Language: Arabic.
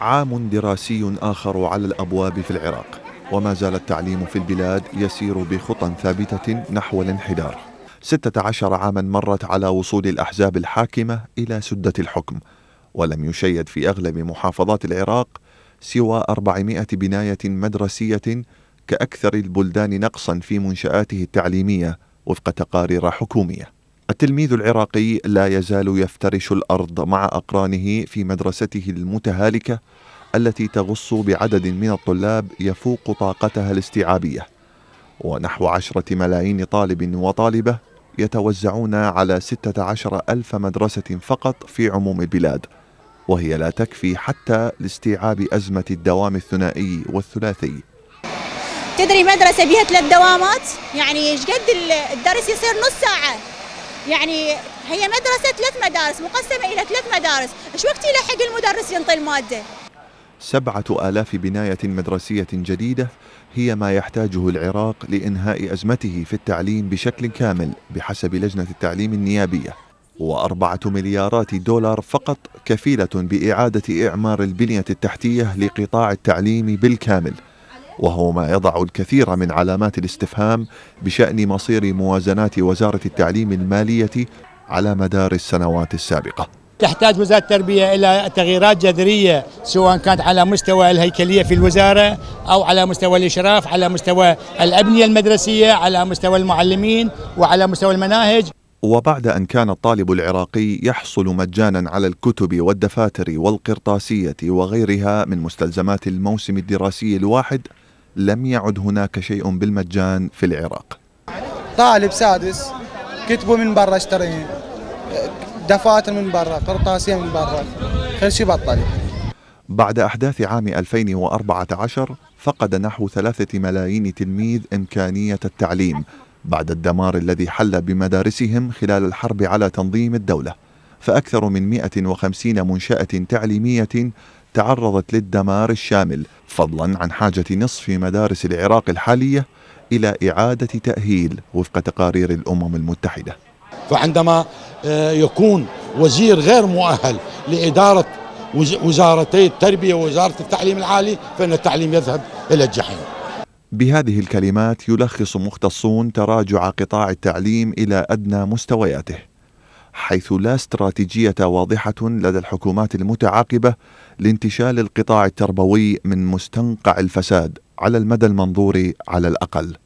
عام دراسي آخر على الأبواب في العراق وما زال التعليم في البلاد يسير بخطى ثابتة نحو الانحدار 16 عاما مرت على وصول الأحزاب الحاكمة إلى سدة الحكم ولم يشيد في أغلب محافظات العراق سوى 400 بناية مدرسية كأكثر البلدان نقصا في منشآته التعليمية وفق تقارير حكوميه التلميذ العراقي لا يزال يفترش الارض مع اقرانه في مدرسته المتهالكه التي تغص بعدد من الطلاب يفوق طاقتها الاستيعابيه ونحو عشرة ملايين طالب وطالبة يتوزعون على ستة عشر ألف مدرسة فقط في عموم البلاد وهي لا تكفي حتى لاستيعاب أزمة الدوام الثنائي والثلاثي تدري مدرسة بها ثلاث دوامات يعني قد الدرس يصير نص ساعة يعني هي مدرسة ثلاث مدارس مقسمة إلى ثلاث مدارس إيش وقت يلحق المدرس ينطي المادة سبعة آلاف بناية مدرسية جديدة هي ما يحتاجه العراق لإنهاء أزمته في التعليم بشكل كامل بحسب لجنة التعليم النيابية وأربعة مليارات دولار فقط كفيلة بإعادة إعمار البنية التحتية لقطاع التعليم بالكامل وهو ما يضع الكثير من علامات الاستفهام بشأن مصير موازنات وزارة التعليم المالية على مدار السنوات السابقة تحتاج وزارة التربية إلى تغييرات جذرية سواء كانت على مستوى الهيكلية في الوزارة أو على مستوى الإشراف على مستوى الأبنية المدرسية على مستوى المعلمين وعلى مستوى المناهج وبعد أن كان الطالب العراقي يحصل مجانا على الكتب والدفاتر والقرطاسية وغيرها من مستلزمات الموسم الدراسي الواحد لم يعد هناك شيء بالمجان في العراق طالب سادس كتبوا من برا اشترين دفاتر من برا قرطاسية من برا كل شيء بطل بعد أحداث عام 2014 فقد نحو ثلاثة ملايين تلميذ إمكانية التعليم بعد الدمار الذي حل بمدارسهم خلال الحرب على تنظيم الدولة فأكثر من 150 منشأة تعليمية تعرضت للدمار الشامل فضلا عن حاجة نصف مدارس العراق الحالية إلى إعادة تأهيل وفق تقارير الأمم المتحدة فعندما آه، يكون وزير غير مؤهل لإدارة وزارتي التربية ووزارة التعليم العالي فإن التعليم يذهب إلى الجحيم بهذه الكلمات يلخص مختصون تراجع قطاع التعليم إلى أدنى مستوياته حيث لا استراتيجيه واضحه لدى الحكومات المتعاقبه لانتشال القطاع التربوي من مستنقع الفساد على المدى المنظور على الاقل